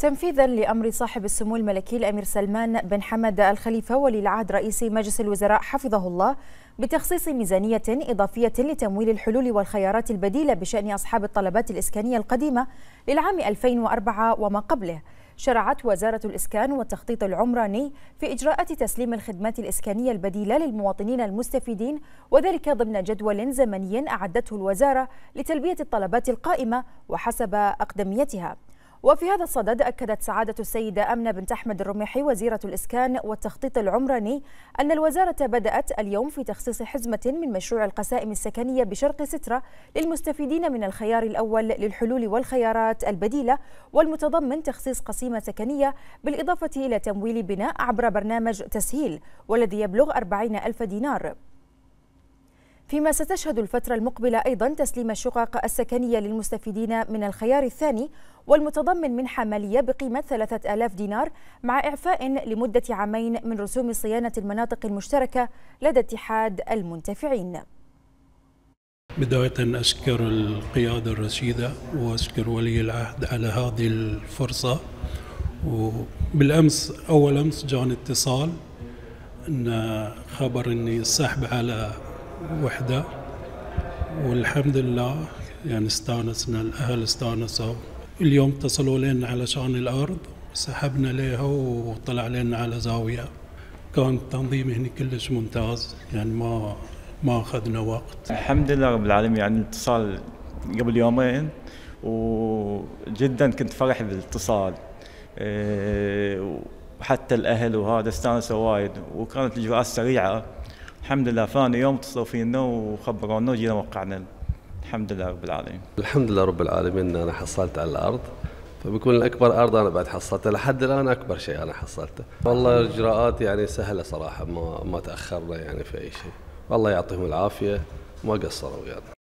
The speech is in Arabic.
تنفيذا لأمر صاحب السمو الملكي الأمير سلمان بن حمد الخليفة ولي العهد رئيس مجلس الوزراء حفظه الله بتخصيص ميزانية إضافية لتمويل الحلول والخيارات البديلة بشأن أصحاب الطلبات الإسكانية القديمة للعام 2004 وما قبله شرعت وزارة الإسكان والتخطيط العمراني في إجراءات تسليم الخدمات الإسكانية البديلة للمواطنين المستفيدين وذلك ضمن جدول زمني أعدته الوزارة لتلبية الطلبات القائمة وحسب أقدميتها وفي هذا الصدد أكدت سعادة السيدة أمنة بنت أحمد الرميحي وزيرة الإسكان والتخطيط العمراني أن الوزارة بدأت اليوم في تخصيص حزمة من مشروع القسائم السكنية بشرق سترة للمستفيدين من الخيار الأول للحلول والخيارات البديلة والمتضمن تخصيص قسيمة سكنية بالإضافة إلى تمويل بناء عبر برنامج تسهيل والذي يبلغ 40 ألف دينار فيما ستشهد الفترة المقبلة أيضا تسليم الشقق السكنية للمستفيدين من الخيار الثاني والمتضمن منحة مالية بقيمة 3000 دينار مع إعفاء لمدة عامين من رسوم صيانة المناطق المشتركة لدى اتحاد المنتفعين بداية أشكر القيادة الرشيدة وأشكر ولي العهد على هذه الفرصة وبالأمس أول أمس جاني اتصال أن خبر أني السحب على وحده والحمد لله يعني استانسنا الاهل استانسوا اليوم اتصلوا لنا علشان الارض سحبنا لها وطلع لنا على زاويه كان التنظيم هنا كلش ممتاز يعني ما ما اخذنا وقت الحمد لله رب العالمين يعني الاتصال قبل يومين وجدا كنت فرح بالاتصال إيه، وحتى الاهل وهذا استانسوا وايد وكانت الاجراءات سريعه الحمد لله ثاني يوم اتصلوا فينا وخبرونا وجينا وقعنا الحمد لله رب العالمين الحمد لله رب العالمين انا حصلت على الارض فبيكون الاكبر ارض انا بعد حصلتها لحد الان اكبر شيء انا حصلته والله الاجراءات يعني سهله صراحه ما ما تاخرنا يعني في اي شيء والله يعطيهم العافيه ما قصروا يعني